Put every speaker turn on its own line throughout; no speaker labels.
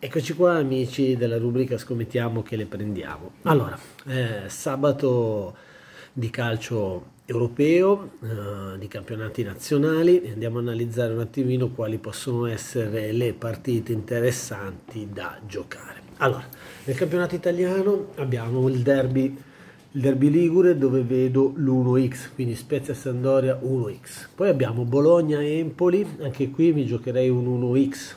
Eccoci qua amici della rubrica Scommettiamo che le prendiamo. Allora, eh, sabato di calcio europeo, eh, di campionati nazionali, andiamo a analizzare un attimino quali possono essere le partite interessanti da giocare. Allora, nel campionato italiano abbiamo il derby il derby Ligure dove vedo l'1x, quindi Spezia Sandoria 1x. Poi abbiamo Bologna Empoli, anche qui mi giocherei un 1x.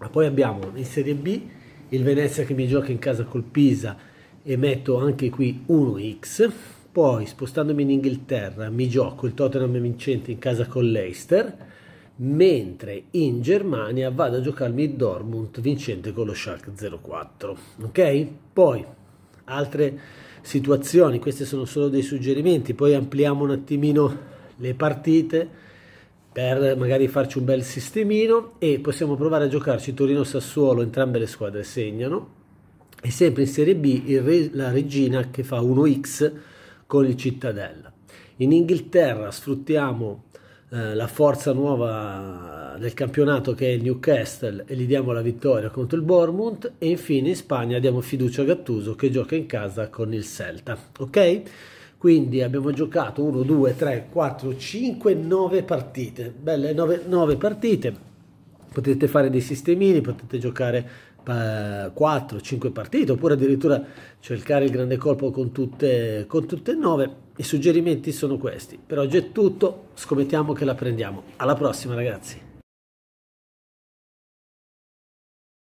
Ma poi abbiamo in Serie B il Venezia che mi gioca in casa col Pisa e metto anche qui 1x. Poi spostandomi in Inghilterra mi gioco il Tottenham vincente in casa con l'Eister, mentre in Germania vado a giocarmi il Dortmund vincente con lo Shark 04. Ok? Poi altre situazioni, questi sono solo dei suggerimenti, poi ampliamo un attimino le partite per magari farci un bel sistemino e possiamo provare a giocarci Torino-Sassuolo, entrambe le squadre segnano e sempre in Serie B re, la regina che fa 1x con il Cittadella. In Inghilterra sfruttiamo eh, la forza nuova del campionato che è il Newcastle e gli diamo la vittoria contro il Bournemouth e infine in Spagna diamo fiducia a Gattuso che gioca in casa con il Celta, ok? Quindi abbiamo giocato 1, 2, 3, 4, 5, 9 partite, belle 9, 9 partite, potete fare dei sistemini, potete giocare 4-5 eh, partite, oppure addirittura cercare il grande colpo con tutte, con tutte e nove. I suggerimenti sono questi. Per oggi è tutto, scommettiamo che la prendiamo. Alla prossima ragazzi!